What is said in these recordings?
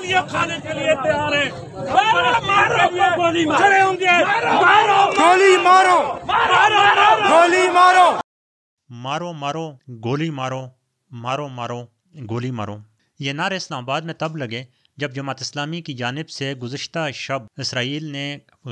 गोलियां खाने के लिए तैयार है मारो मारो गोली होंगे मारो गोली मारो मारो गोली मारो मारो मारो गोली मारो मारो मारो गोली मारो ये नारे इस्लामाबाद में तब लगे जब जमात इस्लामी की जानब से गुजशत शब इसराइल ने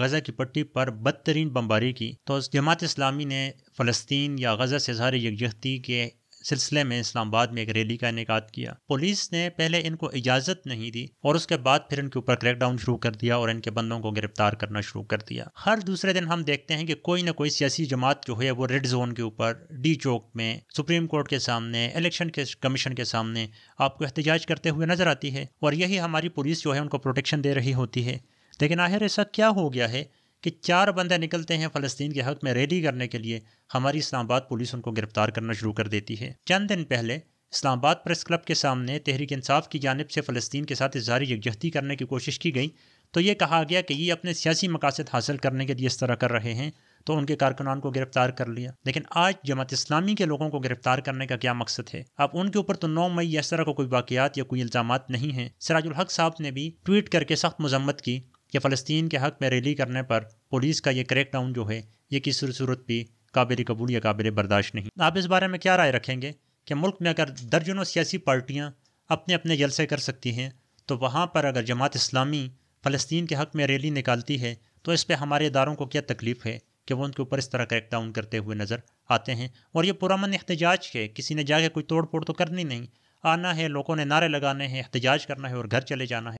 गजा की पट्टी पर बदतरीन बमबारी की तो जमात इस्लामी ने फ़लस्तीन या गजा से इजहार यकजहती के सिलसिले में इस्लामाबाद में एक रैली का इनका किया पुलिस ने पहले इनको इजाज़त नहीं दी और उसके बाद फिर इनके ऊपर क्रैकडाउन शुरू कर दिया और इनके बंदों को गिरफ्तार करना शुरू कर दिया हर दूसरे दिन हम देखते हैं कि कोई ना कोई सियासी जमात जो है वो रेड जोन के ऊपर डी चौक में सुप्रीम कोर्ट के सामने इलेक्शन के कमीशन के सामने आपको एहतजाज करते हुए नजर आती है और यही हमारी पुलिस जो है उनको प्रोटेक्शन दे रही होती है लेकिन आखिर ऐसा क्या हो गया है कि चार बंदे निकलते हैं फ़लस्तीन के हक़ में रैली करने के लिए हमारी इस्लामाबाद पुलिस उनको गिरफ्तार करना शुरू कर देती है चंद दिन पहले इस्लामाबाद प्रेस क्लब के सामने तहरीक इंसाफ की जानब से फ़लस्तीन के साथ इजहार यकजहती करने की कोशिश की गई तो ये कहा गया कि ये अपने सियासी मकासद हासिल करने के लिए इस तरह कर रहे हैं तो उनके कारकुनान को गिरफ्तार कर लिया लेकिन आज जमात इस्लामी के लोगों को गिरफ्तार करने का क्या मकसद है अब उनके ऊपर तो नौ मई इस तरह का को कोई वाकयात या कोई इल्ज़ाम नहीं है सराजुल हक साहब ने भी ट्वीट करके सख्त मजम्मत की कि फ़लस्तीन के हक़ में रैली करने पर पुलिस का ये क्रैकडाउन जो है ये किसी सूरत भी काबिल कबूल या काबिल बर्दाश्त नहीं आप इस बारे में क्या राय रखेंगे कि मुल्क में अगर दर्जनों सियासी पार्टियाँ अपने अपने जलसे कर सकती हैं तो वहाँ पर अगर जमात इस्लामी फ़लस्तीन के हक़ में रैली निकालती है तो इस पर हमारे इदारों को क्या तकलीफ़ है कि वो उनके ऊपर इस तरह क्रैकडाउन करते हुए नज़र आते हैं और ये पुरान एहतजाज है किसी ने जाके कोई तोड़ फोड़ तो करनी नहीं आना है लोगों ने नारे लगाने हैं एहतजाज करना है और घर चले जाना है